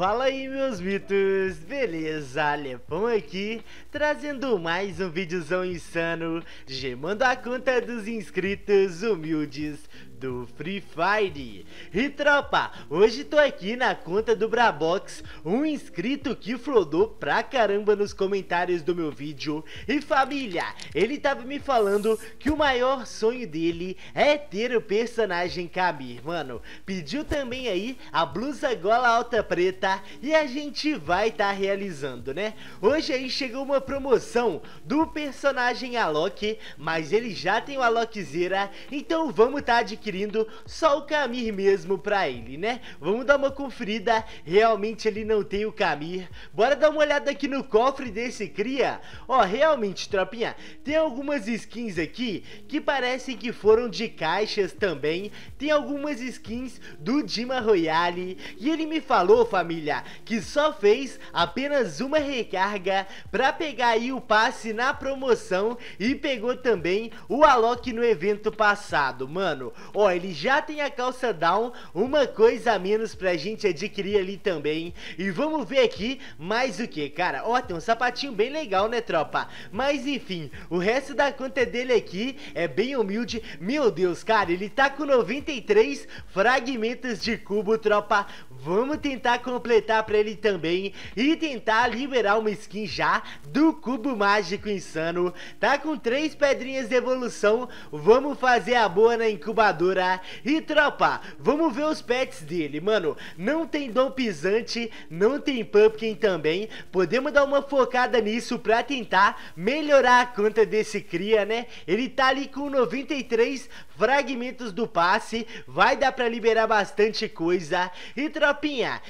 Fala aí meus mitos, beleza? Alepão aqui, trazendo mais um videozão insano, gemando a conta dos inscritos humildes do Free Fire. E tropa, hoje tô aqui na conta do Brabox, um inscrito que flodou pra caramba nos comentários do meu vídeo. E família, ele tava me falando que o maior sonho dele é ter o personagem Kabir, mano. Pediu também aí a blusa gola alta preta tá? E a gente vai estar tá realizando, né? Hoje aí chegou uma promoção do personagem Alok, mas ele já tem o Alokzera, então vamos estar tá adquirindo só o Camir mesmo pra ele, né? Vamos dar uma conferida, realmente ele não tem o Camir. Bora dar uma olhada aqui no cofre desse cria. Ó, realmente, tropinha, tem algumas skins aqui que parecem que foram de caixas também. Tem algumas skins do Dima Royale e ele me falou, família, família, que só fez apenas uma recarga para pegar aí o passe na promoção e pegou também o Alok no evento passado, mano. Ó, ele já tem a calça down, uma coisa a menos pra gente adquirir ali também. E vamos ver aqui mais o que, cara. Ó, tem um sapatinho bem legal, né, tropa? Mas enfim, o resto da conta dele aqui é bem humilde. Meu Deus, cara, ele tá com 93 fragmentos de cubo, tropa. Vamos tentar comprar completar pra ele também e tentar liberar uma skin já do Cubo Mágico Insano. Tá com três pedrinhas de evolução, vamos fazer a boa na incubadora. E tropa, vamos ver os pets dele, mano. Não tem Dom Pisante, não tem Pumpkin também. Podemos dar uma focada nisso pra tentar melhorar a conta desse cria, né? Ele tá ali com 93 fragmentos do passe, vai dar pra liberar bastante coisa. E tropinha,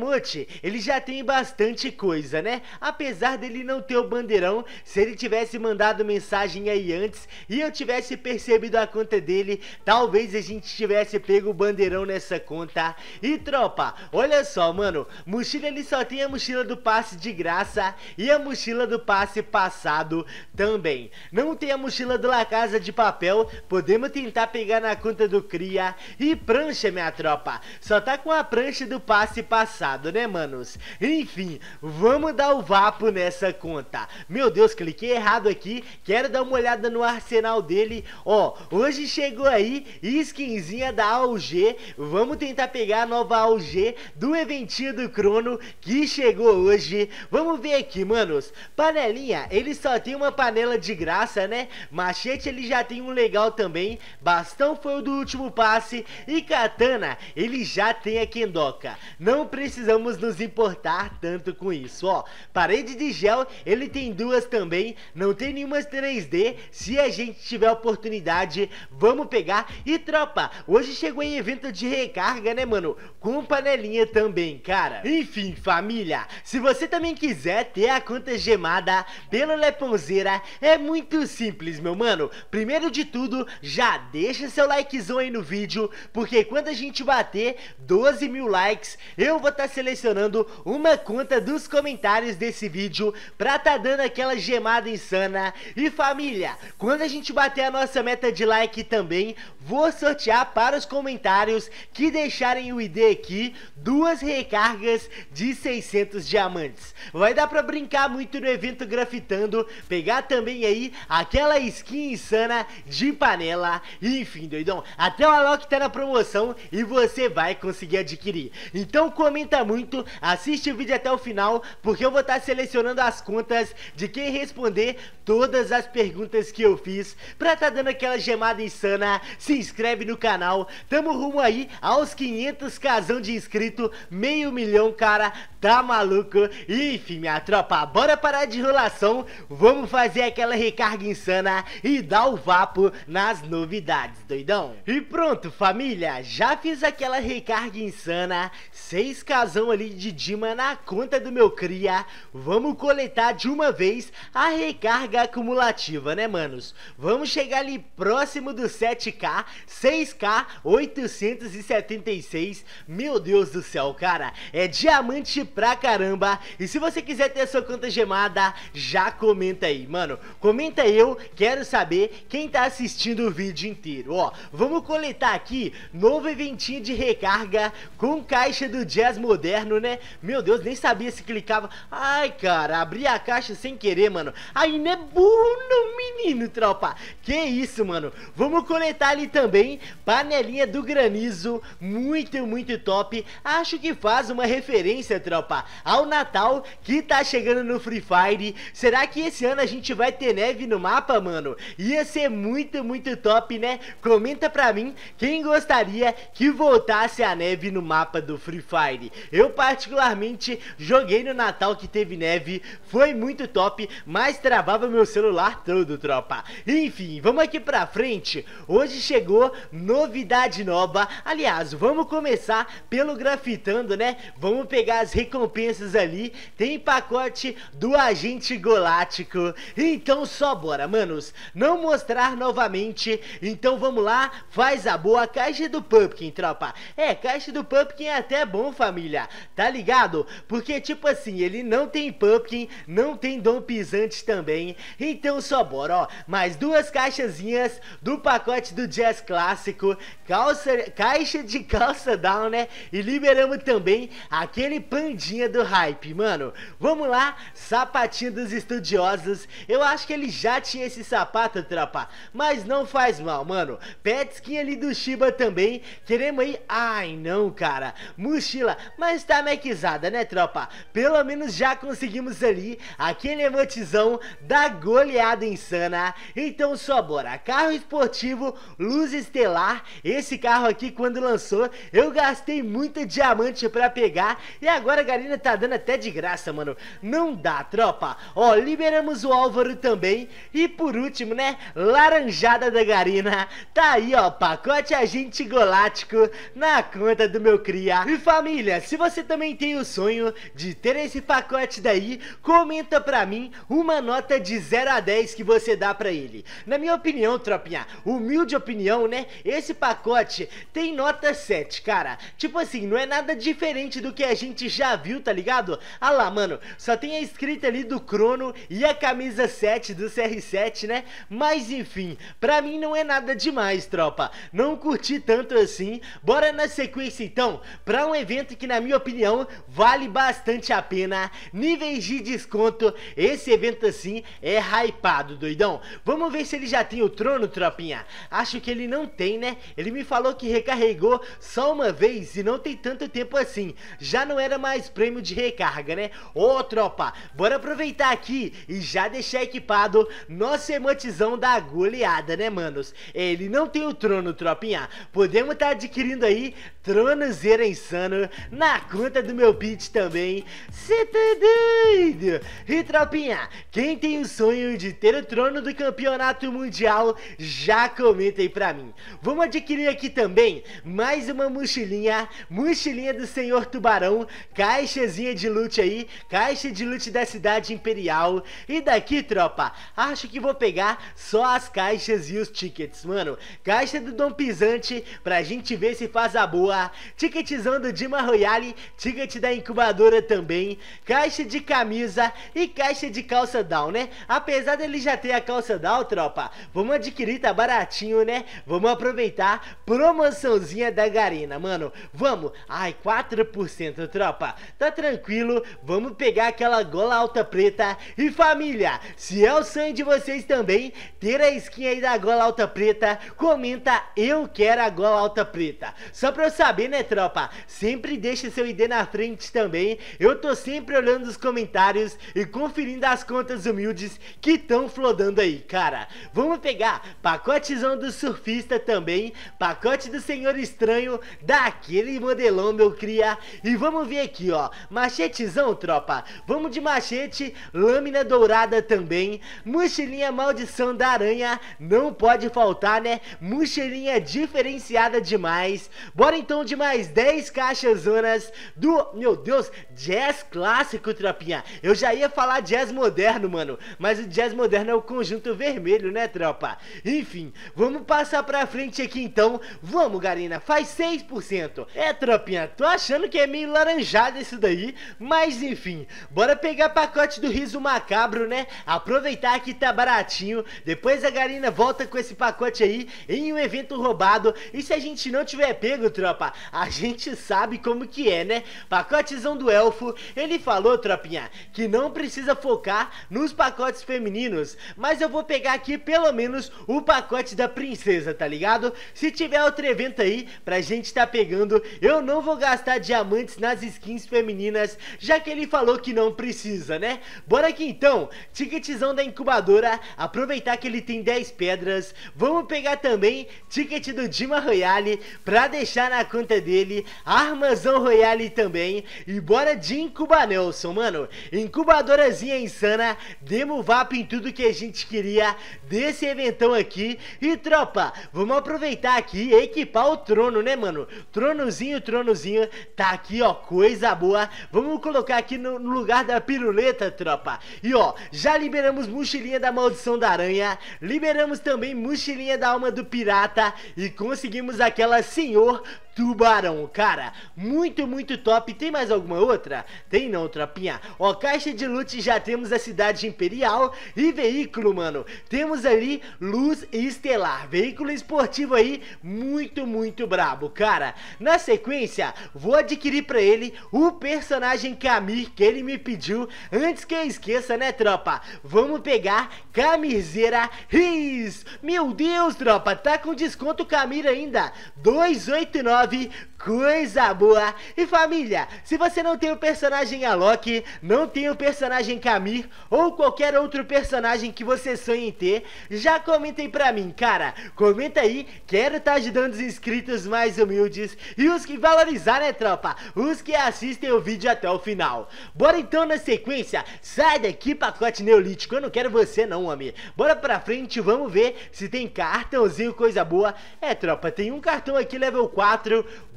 Emote, ele já tem bastante coisa, né? Apesar dele não ter o bandeirão, se ele tivesse mandado mensagem aí antes e eu tivesse percebido a conta dele, talvez a gente tivesse pego o bandeirão nessa conta. E tropa, olha só, mano, mochila ele só tem a mochila do passe de graça e a mochila do passe passado também. Não tem a mochila do La Casa de Papel, podemos tentar pegar na conta do Cria. E prancha, minha tropa, só tá com a prancha do passe passado né, manos? Enfim, vamos dar o vapo nessa conta. Meu Deus, cliquei errado aqui. Quero dar uma olhada no arsenal dele. Ó, hoje chegou aí skinzinha da AUG. Vamos tentar pegar a nova AUG do eventinho do Crono que chegou hoje. Vamos ver aqui, manos. Panelinha, ele só tem uma panela de graça, né? Machete ele já tem um legal também. Bastão foi o do último passe. E Katana, ele já tem a Kendoka. Não precisa precisamos nos importar tanto com isso, ó. Parede de gel, ele tem duas também, não tem nenhumas 3D. Se a gente tiver oportunidade, vamos pegar. E tropa, hoje chegou em evento de recarga, né, mano? Com panelinha também, cara. Enfim, família, se você também quiser ter a conta gemada pelo Leponzeira, é muito simples, meu mano. Primeiro de tudo, já deixa seu likezão aí no vídeo, porque quando a gente bater 12 mil likes, eu vou estar tá selecionando uma conta dos comentários desse vídeo pra tá dando aquela gemada insana. E família, quando a gente bater a nossa meta de like também, vou sortear para os comentários que deixarem o ID aqui duas recargas de 600 diamantes. Vai dar pra brincar muito no evento grafitando, pegar também aí aquela skin insana de panela. Enfim, doidão, até o Alok tá na promoção e você vai conseguir adquirir. Então comenta muito, assiste o vídeo até o final, porque eu vou estar tá selecionando as contas de quem responder todas as perguntas que eu fiz. Pra tá dando aquela gemada insana, se inscreve no canal. Tamo rumo aí aos 500 casão de inscrito, meio milhão, cara, tá maluco? enfim, minha tropa, bora parar de enrolação, vamos fazer aquela recarga insana e dar o vapo nas novidades, doidão. E pronto, família, já fiz aquela recarga insana, seis casões invasão ali de Dima na conta do meu cria, vamos coletar de uma vez a recarga acumulativa, né, manos? Vamos chegar ali próximo do 7K, 6K, 876. Meu Deus do céu, cara, é diamante pra caramba. E se você quiser ter a sua conta gemada, já comenta aí, mano. Comenta eu, quero saber quem tá assistindo o vídeo inteiro. Ó, vamos coletar aqui novo eventinho de recarga com caixa do Jazz Model moderno, né? Meu Deus, nem sabia se clicava. Ai, cara, abri a caixa sem querer, mano. Aí não é burro, menino, tropa. Que isso, mano. Vamos coletar ali também. Panelinha do granizo. Muito, muito top. Acho que faz uma referência, tropa, ao Natal que tá chegando no Free Fire. Será que esse ano a gente vai ter neve no mapa, mano? Ia ser muito, muito top, né? Comenta pra mim quem gostaria que voltasse a neve no mapa do Free Fire. Eu particularmente joguei no Natal que teve neve, foi muito top, mas travava meu celular todo, tropa. Enfim, vamos aqui pra frente. Hoje chegou novidade nova. Aliás, vamos começar pelo grafitando, né? Vamos pegar as recompensas ali. Tem pacote do agente golático. Então só bora, manos. Não mostrar novamente. Então vamos lá, faz a boa caixa do Pumpkin, tropa. É, caixa do Pumpkin é até bom, família família, tá ligado? Porque, tipo assim, ele não tem pumpkin, não tem dom pisante também, então só bora, ó, mais duas caixazinhas do pacote do jazz clássico, calça, caixa de calça down, né? E liberamos também aquele pandinha do hype, mano. Vamos lá, sapatinho dos estudiosos, eu acho que ele já tinha esse sapato, trapa, mas não faz mal, mano. Petskin ali do Shiba também, queremos aí, ai não, cara, mochila, mas tá mequizada, né, tropa? Pelo menos já conseguimos ali aquele emotizão da goleada insana. Então só bora. Carro esportivo, luz estelar. Esse carro aqui, quando lançou, eu gastei muito diamante pra pegar. E agora a Garina tá dando até de graça, mano. Não dá, tropa. Ó, liberamos o Álvaro também. E por último, né, laranjada da Garina. Tá aí, ó, pacote agente golático na conta do meu cria. E família, se você também tem o sonho de ter esse pacote daí, comenta pra mim uma nota de 0 a 10 que você dá pra ele. Na minha opinião, tropinha, humilde opinião, né? Esse pacote tem nota 7, cara. Tipo assim, não é nada diferente do que a gente já viu, tá ligado? Ah lá, mano, só tem a escrita ali do Crono e a camisa 7 do CR7, né? Mas enfim, pra mim não é nada demais, tropa. Não curti tanto assim. Bora na sequência então, pra um evento que na minha opinião, vale bastante a pena. Níveis de desconto, esse evento assim é hypado, doidão. Vamos ver se ele já tem o trono, tropinha. Acho que ele não tem, né? Ele me falou que recarregou só uma vez e não tem tanto tempo assim. Já não era mais prêmio de recarga, né? Ô, tropa, bora aproveitar aqui e já deixar equipado nosso emotizão da goleada, né, manos? Ele não tem o trono, tropinha. Podemos estar tá adquirindo aí trono zero insano na na conta do meu beat também. Cê tá doido? E tropinha, quem tem o sonho de ter o trono do campeonato mundial, já comenta aí pra mim. Vamos adquirir aqui também mais uma mochilinha, mochilinha do Senhor Tubarão, caixazinha de loot aí, caixa de loot da cidade imperial. E daqui, tropa, acho que vou pegar só as caixas e os tickets, mano. Caixa do Dom Pisante, pra gente ver se faz a boa. Ticketzão do Dima Royale Vale, ticket da incubadora também, caixa de camisa e caixa de calça down, né? Apesar dele já ter a calça down, tropa, vamos adquirir, tá baratinho, né? Vamos aproveitar, promoçãozinha da Garena, mano, vamos. Ai, 4%, tropa, tá tranquilo, vamos pegar aquela gola alta preta e família, se é o sonho de vocês também, ter a skin aí da gola alta preta, comenta eu quero a gola alta preta. Só pra eu saber, né, tropa? Sempre deixa seu ID na frente também. Eu tô sempre olhando os comentários e conferindo as contas humildes que estão flodando aí, cara. Vamos pegar pacotezão do surfista também, pacote do senhor estranho, daquele modelão, meu cria. E vamos ver aqui, ó, machetezão, tropa. Vamos de machete, lâmina dourada também, mochilinha maldição da aranha, não pode faltar, né? Mochilinha diferenciada demais. Bora então de mais 10 caixas zonas do, meu Deus, jazz clássico, tropinha. Eu já ia falar jazz moderno, mano, mas o jazz moderno é o conjunto vermelho, né, tropa? Enfim, vamos passar pra frente aqui então. Vamos, Garina, faz 6%. É, tropinha, tô achando que é meio laranjado isso daí, mas enfim, bora pegar pacote do riso macabro, né? Aproveitar que tá baratinho. Depois a Garina volta com esse pacote aí em um evento roubado. E se a gente não tiver pego, tropa, a gente sabe como que que é, né? Pacotezão do elfo, ele falou, tropinha, que não precisa focar nos pacotes femininos, mas eu vou pegar aqui pelo menos o pacote da princesa, tá ligado? Se tiver outro evento aí pra gente tá pegando, eu não vou gastar diamantes nas skins femininas, já que ele falou que não precisa, né? Bora aqui então, Ticketzão da incubadora, aproveitar que ele tem 10 pedras, vamos pegar também ticket do Dima Royale pra deixar na conta dele, armazão Royale Royale também. E bora de incubar Nelson, mano. Incubadorazinha insana, demo VAP em tudo que a gente queria desse eventão aqui. E tropa, vamos aproveitar aqui e equipar o trono, né, mano? Tronozinho, tronozinho, tá aqui, ó, coisa boa. Vamos colocar aqui no, no lugar da piruleta, tropa. E ó, já liberamos mochilinha da maldição da aranha, liberamos também mochilinha da alma do pirata e conseguimos aquela senhor Tubarão, cara, muito, muito top. Tem mais alguma outra? Tem não, tropinha. Ó, caixa de loot já temos a cidade imperial e veículo, mano. Temos ali luz estelar, veículo esportivo aí, muito, muito brabo, cara. Na sequência, vou adquirir pra ele o personagem Camir que ele me pediu. Antes que eu esqueça, né, tropa? Vamos pegar Camirzeira Riz. Meu Deus, tropa, tá com desconto Camir ainda. 289 9, coisa boa. E família, se você não tem o personagem Alok, não tem o personagem Camir ou qualquer outro personagem que você sonhe em ter, já comentem pra mim, cara. Comenta aí, quero estar tá ajudando os inscritos mais humildes e os que valorizaram, né, tropa? Os que assistem o vídeo até o final. Bora então na sequência, sai daqui pacote neolítico, eu não quero você não, homem. Bora pra frente, vamos ver se tem cartãozinho, coisa boa. É, tropa, tem um cartão aqui level 4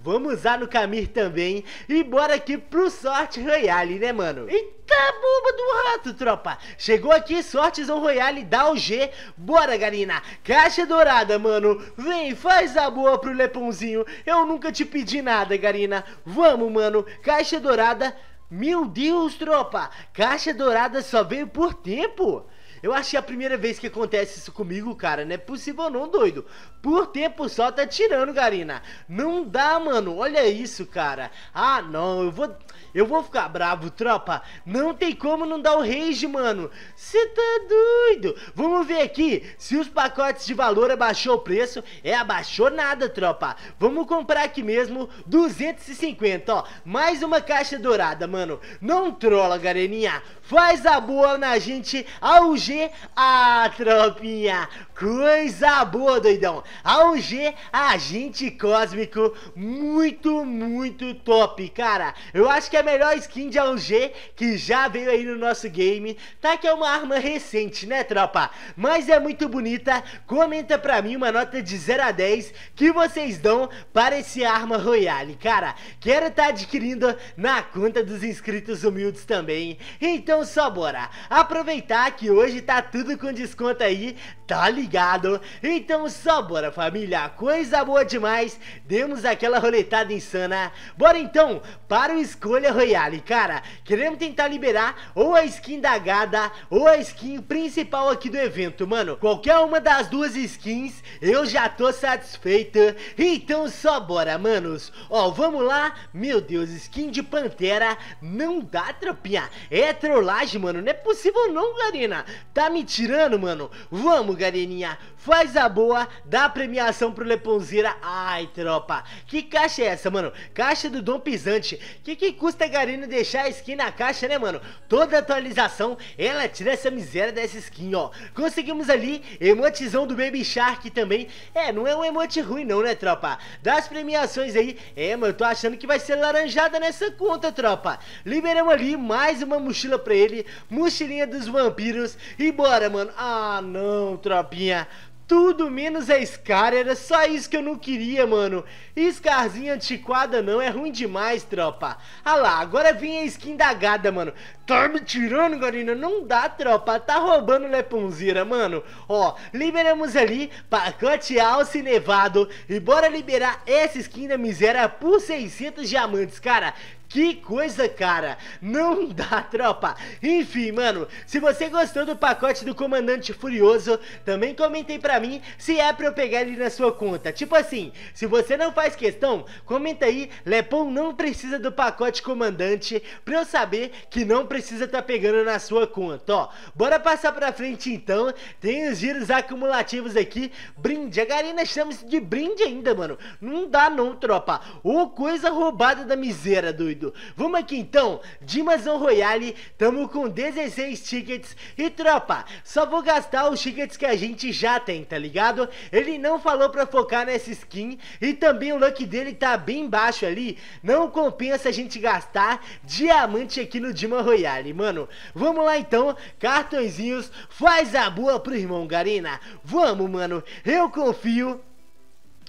Vamos usar no Camir também. E bora aqui pro Sorte Royale, né, mano? Eita, boba do rato, tropa. Chegou aqui Sortezão Royale o G. Bora, Garina, Caixa dourada, mano. Vem, faz a boa pro Leponzinho. Eu nunca te pedi nada, Garina. Vamos, mano. Caixa dourada. Meu Deus, tropa. Caixa dourada só veio por tempo. Eu acho que é a primeira vez que acontece isso comigo, cara. Não é possível não, doido. Por tempo só tá tirando, Garina. Não dá, mano. Olha isso, cara. Ah, não. Eu vou... Eu vou ficar bravo, tropa. Não tem como não dar o rage, mano. Você tá doido? Vamos ver aqui se os pacotes de valor abaixou o preço. É, abaixou nada, tropa. Vamos comprar aqui mesmo 250, ó. Mais uma caixa dourada, mano. Não trola, galerinha. Faz a boa na gente. AUG, a tropinha. Coisa boa, doidão. AUG, agente cósmico. Muito, muito top, cara. Eu acho que a é melhor skin de AUG que já veio aí no nosso game. Tá que é uma arma recente, né, tropa? Mas é muito bonita. Comenta pra mim uma nota de 0 a 10 que vocês dão para esse arma Royale. Cara, quero estar tá adquirindo na conta dos inscritos humildes também. Então só bora aproveitar que hoje tá tudo com desconto aí, tá ligado? Então só bora, família. Coisa boa demais. Demos aquela roletada insana. Bora então para o escolha Royale, cara. Queremos tentar liberar ou a skin da Gada ou a skin principal aqui do evento, mano. Qualquer uma das duas skins, eu já tô satisfeita. Então só bora, manos. Ó, vamos lá. Meu Deus, skin de Pantera não dá, tropinha. É trollagem, mano. Não é possível não, Garena. Tá me tirando, mano. Vamos, Gareninha. Faz a boa, dá a premiação pro Leponzeira. Ai, tropa. Que caixa é essa, mano? Caixa do Dom Pisante. Que que custa Garino deixar a skin na caixa, né, mano? Toda atualização, ela tira essa miséria dessa skin, ó. Conseguimos ali, emotizão do Baby Shark também. É, não é um emote ruim não, né, tropa? Das premiações aí, é, mano, eu tô achando que vai ser laranjada nessa conta, tropa. Liberamos ali mais uma mochila pra ele, mochilinha dos vampiros. E bora, mano. Ah, não, tropinha tudo menos a Scar, era só isso que eu não queria, mano. Scarzinha antiquada não, é ruim demais, tropa. Ah lá, agora vem a skin da gada, mano. Tá me tirando, Garina? Não dá, tropa. Tá roubando Leponzira, mano. Ó, liberamos ali pacote alce nevado. E bora liberar essa skin da miséria por 600 diamantes, cara. Que coisa, cara! Não dá, tropa! Enfim, mano, se você gostou do pacote do Comandante Furioso, também comentei pra mim se é pra eu pegar ele na sua conta. Tipo assim, se você não faz questão, comenta aí, Lepon não precisa do pacote Comandante, pra eu saber que não precisa precisa estar tá pegando na sua conta, ó. Bora passar pra frente então, tem os giros acumulativos aqui, brinde, a galera chama de brinde ainda, mano, não dá não, tropa, ô coisa roubada da miséria, doido. Vamos aqui então, Dimasão Royale, tamo com 16 tickets e tropa, só vou gastar os tickets que a gente já tem, tá ligado? Ele não falou pra focar nessa skin e também o luck dele tá bem baixo ali, não compensa a gente gastar diamante aqui no Dima Royale. Yali, mano. Vamos lá então, cartõezinhos, faz a boa pro irmão Garina. Vamos, mano, eu confio.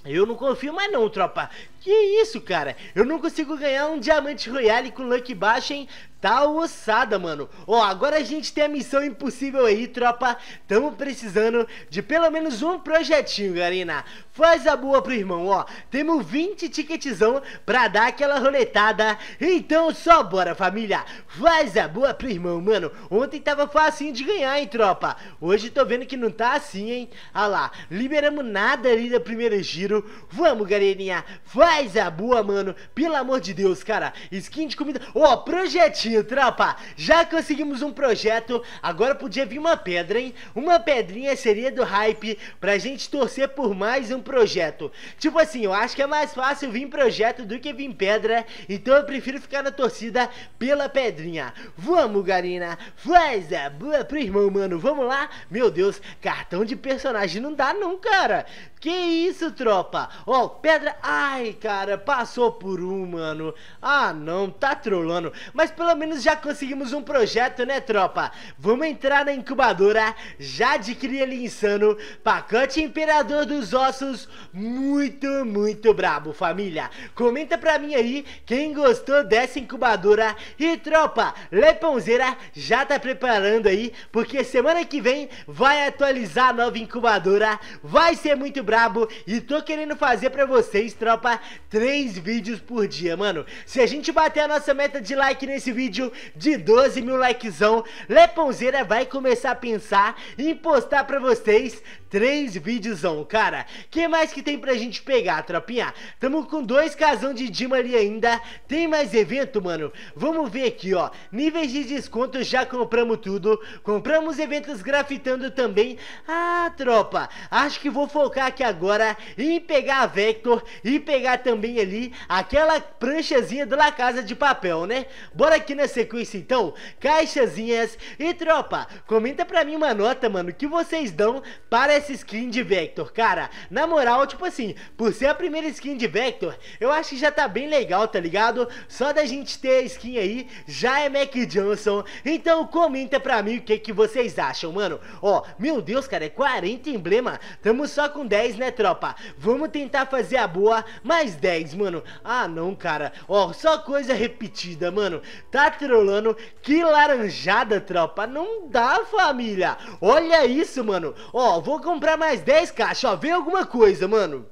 Eu não confio mais não, tropa. Que isso, cara? Eu não consigo ganhar um diamante royale com luck baixo, hein? Tá ossada, mano. Ó, agora a gente tem a missão impossível aí, tropa. Tamo precisando de pelo menos um projetinho, galera. Faz a boa pro irmão, ó. Temos 20 ticketzão pra dar aquela roletada. Então só bora, família. Faz a boa pro irmão, mano. Ontem tava facinho de ganhar, hein, tropa. Hoje tô vendo que não tá assim, hein. Ah lá, liberamos nada ali do primeiro giro. Vamos, galerinha. Faz a boa, mano. Pelo amor de Deus, cara. Skin de comida. Ó, projetinho tropa. Já conseguimos um projeto, agora podia vir uma pedra, hein? Uma pedrinha seria do hype pra gente torcer por mais um projeto. Tipo assim, eu acho que é mais fácil vir projeto do que vir pedra, então eu prefiro ficar na torcida pela pedrinha. Vamos, Garina. Faz a boa pro irmão, mano. Vamos lá? Meu Deus, cartão de personagem não dá não, cara. Que isso, tropa? Ó, oh, pedra... Ai, cara, passou por um, mano. Ah, não, tá trolando. Mas pelo pelo menos já conseguimos um projeto, né, tropa? Vamos entrar na incubadora, já adquirir ali insano, pacote imperador dos ossos, muito, muito brabo, família. Comenta pra mim aí quem gostou dessa incubadora. E, tropa, Leponzeira já tá preparando aí, porque semana que vem vai atualizar a nova incubadora, vai ser muito brabo e tô querendo fazer pra vocês, tropa, três vídeos por dia, mano. Se a gente bater a nossa meta de like nesse vídeo, vídeo de 12 mil likezão, Leponzeira vai começar a pensar em postar pra vocês três vídeosão, cara. Que mais que tem pra gente pegar, tropinha? Tamo com dois casão de Dima ali ainda. Tem mais evento, mano? Vamos ver aqui, ó. Níveis de desconto, já compramos tudo. Compramos eventos grafitando também. Ah, tropa, acho que vou focar aqui agora em pegar a Vector e pegar também ali aquela pranchazinha da Casa de Papel, né? Bora aqui na sequência então, caixazinhas e tropa, comenta pra mim uma nota, mano, que vocês dão para essa skin de Vector, cara, na moral, tipo assim, por ser a primeira skin de Vector, eu acho que já tá bem legal, tá ligado? Só da gente ter a skin aí, já é Mac Johnson, então comenta pra mim o que que vocês acham, mano, ó, meu Deus, cara, é 40 emblema, tamo só com 10, né, tropa, vamos tentar fazer a boa, mais 10, mano, ah, não, cara, ó, só coisa repetida, mano, tá tá trolando. Que laranjada, tropa. Não dá, família. Olha isso, mano. Ó, vou comprar mais 10 caixas, ó. Vem alguma coisa, mano.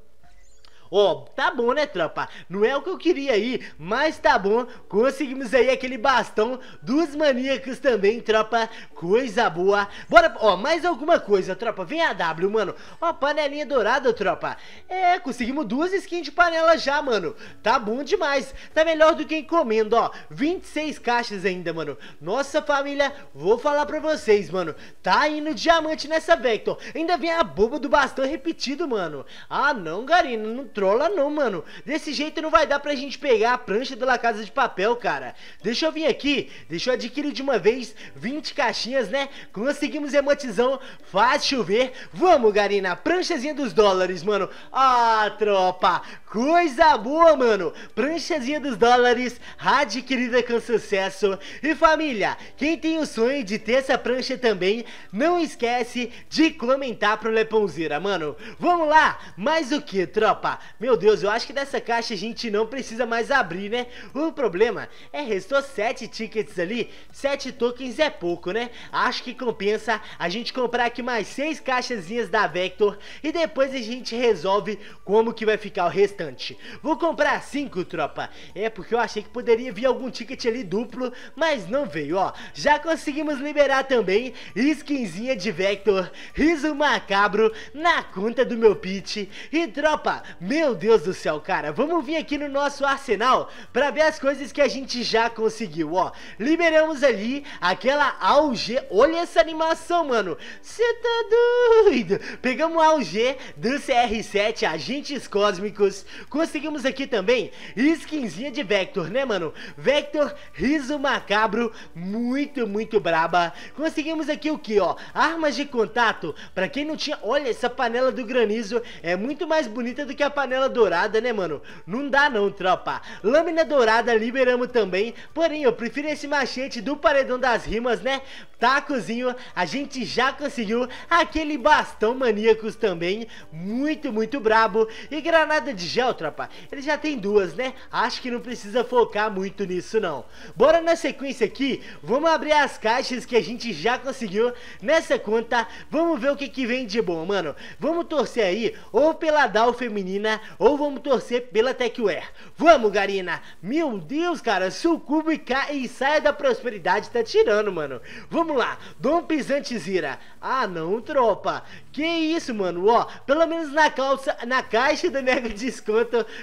Ó, tá bom, né, tropa? Não é o que eu queria aí, mas tá bom. Conseguimos aí aquele bastão dos maníacos também, tropa. Coisa boa. Bora, ó, mais alguma coisa, tropa. Vem a W, mano. Ó, panelinha dourada, tropa. É, conseguimos duas skins de panela já, mano. Tá bom demais. Tá melhor do que encomendo, ó. 26 caixas ainda, mano. Nossa, família, vou falar pra vocês, mano. Tá indo diamante nessa Vector. Ainda vem a boba do bastão repetido, mano. Ah, não, Garina, não troca trola não, mano. Desse jeito não vai dar pra gente pegar a prancha da La Casa de Papel, cara. Deixa eu vir aqui, deixa eu adquirir de uma vez 20 caixinhas, né? Conseguimos emotizão, faz chover. Vamos, Garina, pranchazinha dos dólares, mano. Ah, tropa, Coisa boa, mano! Pranchazinha dos dólares, adquirida com sucesso. E família, quem tem o sonho de ter essa prancha também, não esquece de comentar pro Leponzira, mano. Vamos lá! Mais o que, tropa? Meu Deus, eu acho que dessa caixa a gente não precisa mais abrir, né? O problema é restou 7 tickets ali, 7 tokens é pouco, né? Acho que compensa a gente comprar aqui mais 6 caixazinhas da Vector e depois a gente resolve como que vai ficar o restante bastante. Vou comprar cinco, tropa. É porque eu achei que poderia vir algum ticket ali duplo, mas não veio, ó. Já conseguimos liberar também skinzinha de Vector, riso macabro, na conta do meu pit. E tropa, meu Deus do céu, cara, vamos vir aqui no nosso arsenal pra ver as coisas que a gente já conseguiu, ó. Liberamos ali aquela auge, olha essa animação, mano. Você tá doido? Pegamos a auge do CR7, Agentes Cósmicos, Conseguimos aqui também skinzinha de Vector, né, mano? Vector, riso macabro, muito, muito braba. Conseguimos aqui o que, ó? Armas de contato. Pra quem não tinha... Olha, essa panela do granizo é muito mais bonita do que a panela dourada, né, mano? Não dá não, tropa. Lâmina dourada liberamos também. Porém, eu prefiro esse machete do paredão das rimas, né? Tacozinho, a gente já conseguiu aquele bastão maníacos também. Muito, muito brabo. E granada de gel já ultrapassado. Ele já tem duas, né? Acho que não precisa focar muito nisso, não. Bora na sequência aqui. Vamos abrir as caixas que a gente já conseguiu nessa conta. Vamos ver o que, que vem de bom, mano. Vamos torcer aí ou pela Dal feminina ou vamos torcer pela Techware. Vamos, Garina. Meu Deus, cara. Sucubo e, e saia da prosperidade tá tirando, mano. Vamos lá. Dom Pisante Zira. Ah, não, tropa. Que isso, mano. Ó, pelo menos na calça, na caixa da Mega Discord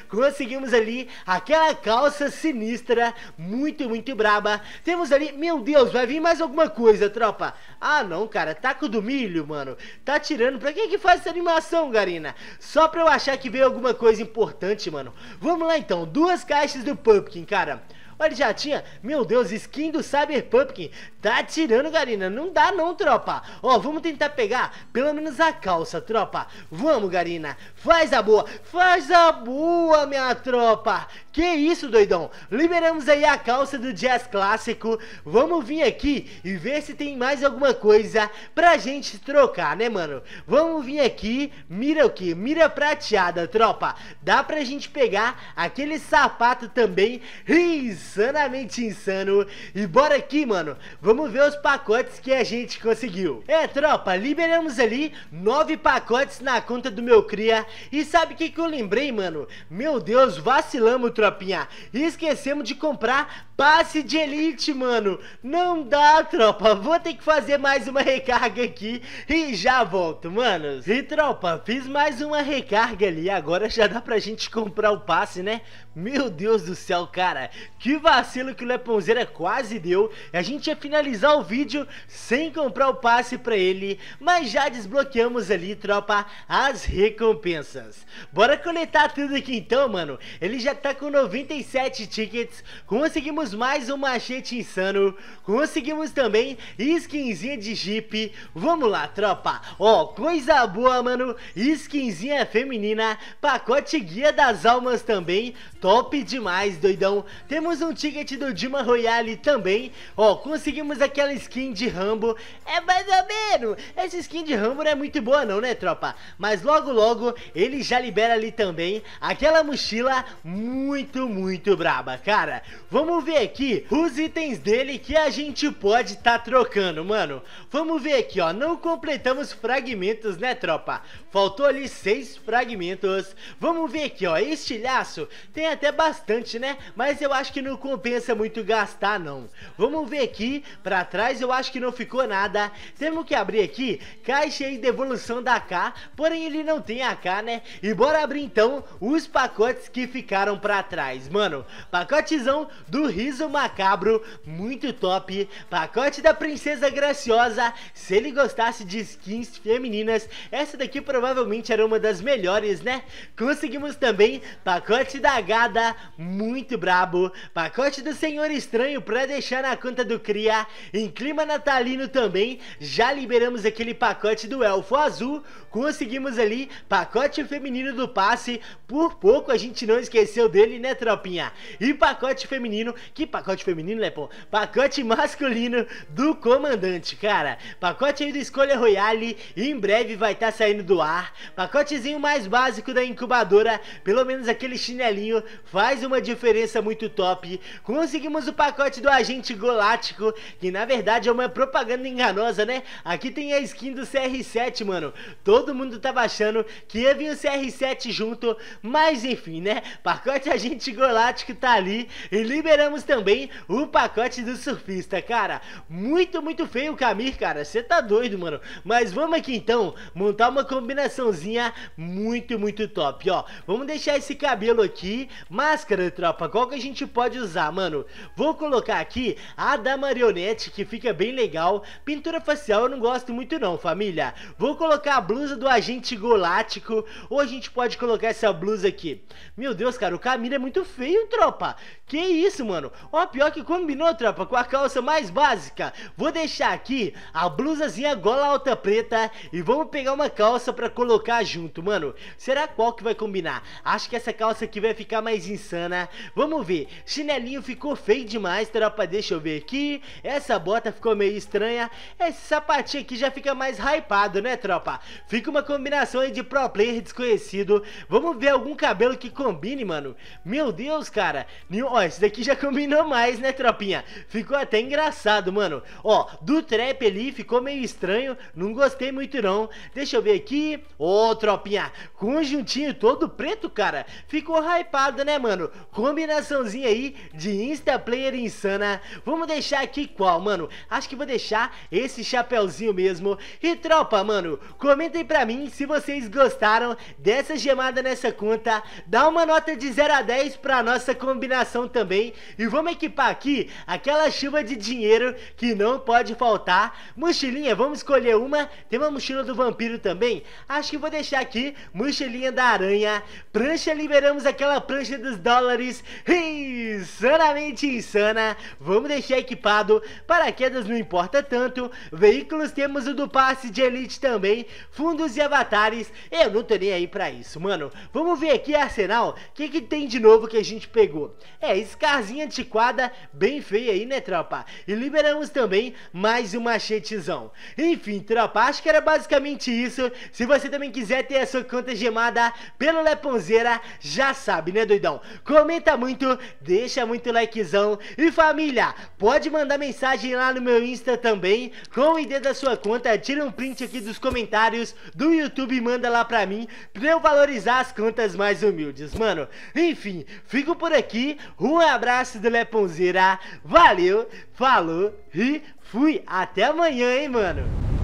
conseguimos ali aquela calça sinistra, muito, muito braba. Temos ali, meu Deus, vai vir mais alguma coisa, tropa. Ah, não, cara, taco do milho, mano. Tá tirando, pra que que faz essa animação, Garina? Só pra eu achar que veio alguma coisa importante, mano. Vamos lá, então, duas caixas do Pumpkin, cara. Olha, ele já tinha, meu Deus, skin do Cyberpumpkin. Tá tirando, Garina. Não dá não, tropa. Ó, vamos tentar pegar pelo menos a calça, tropa. Vamos, Garina. Faz a boa. Faz a boa, minha tropa. Que isso, doidão? Liberamos aí a calça do jazz clássico. Vamos vir aqui e ver se tem mais alguma coisa pra gente trocar, né, mano? Vamos vir aqui, mira o que? Mira prateada, tropa. Dá pra gente pegar aquele sapato também, insanamente insano. E bora aqui, mano. Vamos ver os pacotes que a gente conseguiu. É, tropa, liberamos ali nove pacotes na conta do meu cria. E sabe o que, que eu lembrei, mano? Meu Deus, vacilamos, tropinha. Esquecemos de comprar passe de elite, mano. Não dá, tropa. Vou ter que fazer mais uma recarga aqui e já volto, manos. E, tropa, fiz mais uma recarga ali. Agora já dá pra gente comprar o passe, né? Meu Deus do céu, cara, que vacilo que o Leponzeira quase deu. A gente ia finalizar o vídeo sem comprar o passe pra ele, mas já desbloqueamos ali, tropa, as recompensas. Bora coletar tudo aqui então, mano. Ele já tá com 97 tickets, conseguimos mais um machete insano, conseguimos também skinzinha de Jeep. Vamos lá, tropa. Ó, coisa boa, mano, skinzinha feminina, pacote guia das almas também, top Top demais, doidão. Temos um ticket do Dima Royale também. Ó, conseguimos aquela skin de Rambo. É mais ou menos. Essa skin de Rambo não é muito boa não, né, tropa? Mas logo, logo, ele já libera ali também aquela mochila muito, muito braba, cara. Vamos ver aqui os itens dele que a gente pode tá trocando, mano. Vamos ver aqui, ó. Não completamos fragmentos, né, tropa? Faltou ali seis fragmentos. Vamos ver aqui, ó. Estilhaço tem até bastante, né? Mas eu acho que não compensa muito gastar, não. Vamos ver aqui, pra trás eu acho que não ficou nada. Temos que abrir aqui, caixa e devolução da K, porém ele não tem a K, né? E bora abrir então os pacotes que ficaram pra trás. Mano, pacotezão do Riso Macabro, muito top. Pacote da Princesa Graciosa, se ele gostasse de skins femininas, essa daqui provavelmente era uma das melhores, né? Conseguimos também pacote da H muito brabo. Pacote do Senhor Estranho pra deixar na conta do Cria. Em clima natalino também, já liberamos aquele pacote do Elfo Azul, conseguimos ali pacote feminino do passe, por pouco a gente não esqueceu dele, né, tropinha? E pacote feminino, que pacote feminino, né, pô? Pacote masculino do comandante, cara. Pacote aí do Escolha Royale, em breve vai estar tá saindo do ar. Pacotezinho mais básico da incubadora, pelo menos aquele chinelinho, faz uma diferença muito top. Conseguimos o pacote do agente golático, que na verdade é uma propaganda enganosa, né? Aqui tem a skin do CR7, mano. Todo todo mundo tava achando que ia vir o CR7 junto, mas enfim, né? Pacote Agente Golático tá ali e liberamos também o pacote do surfista, cara. Muito, muito feio o Camir, cara. Você tá doido, mano. Mas vamos aqui então montar uma combinaçãozinha muito, muito top, ó. Vamos deixar esse cabelo aqui. Máscara, tropa, qual que a gente pode usar, mano? Vou colocar aqui a da marionete, que fica bem legal. Pintura facial eu não gosto muito não, família. Vou colocar a blusa blusa do agente golático, ou a gente pode colocar essa blusa aqui. Meu Deus, cara, o Camilo é muito feio, tropa. Que isso, mano? Ó, pior que combinou, tropa, com a calça mais básica. Vou deixar aqui a blusazinha gola alta preta e vamos pegar uma calça pra colocar junto, mano. Será qual que vai combinar? Acho que essa calça aqui vai ficar mais insana. Vamos ver. Chinelinho ficou feio demais, tropa. Deixa eu ver aqui. Essa bota ficou meio estranha. Esse sapatinho aqui já fica mais hypado, né, tropa? Fica Fica uma combinação aí de pro player desconhecido. Vamos ver algum cabelo que combine, mano. Meu Deus, cara. Ó, esse daqui já combinou mais, né, tropinha? Ficou até engraçado, mano. Ó, do trap ali ficou meio estranho. Não gostei muito, não. Deixa eu ver aqui. Ô, tropinha. Conjuntinho todo preto, cara. Ficou hypado, né, mano? Combinaçãozinha aí de Insta Player insana. Vamos deixar aqui qual, mano? Acho que vou deixar esse chapéuzinho mesmo. E tropa, mano, aí pra mim se vocês gostaram dessa gemada nessa conta. Dá uma nota de 0 a 10 pra nossa combinação também. E vamos equipar aqui aquela chuva de dinheiro que não pode faltar. Mochilinha, vamos escolher uma. Tem uma mochila do vampiro também. Acho que vou deixar aqui mochilinha da aranha. Prancha, liberamos aquela prancha dos dólares. Insanamente insana. Vamos deixar equipado. Paraquedas não importa tanto. Veículos temos o do passe de elite também. Fundo mundos e avatares, eu não tô nem aí pra isso, mano. Vamos ver aqui, Arsenal, o que que tem de novo que a gente pegou. É, Scarzinha antiquada, bem feia aí, né, tropa? E liberamos também mais um machetezão. Enfim, tropa, acho que era basicamente isso. Se você também quiser ter a sua conta gemada pelo Leponzeira, já sabe, né, doidão? Comenta muito, deixa muito likezão. E família, pode mandar mensagem lá no meu Insta também, com o ID da sua conta, tira um print aqui dos comentários, do YouTube manda lá pra mim pra eu valorizar as contas mais humildes, mano. Enfim, fico por aqui. Um abraço do Leponzeira. Valeu, falou e fui. Até amanhã, hein, mano.